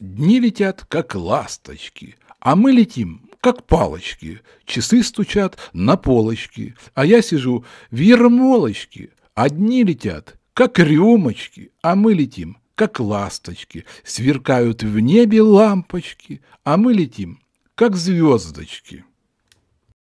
Дни летят, как ласточки, а мы летим, как палочки. Часы стучат на полочки, а я сижу в ермолочке. А летят, как рюмочки, а мы летим, как ласточки. Сверкают в небе лампочки, а мы летим, как звездочки.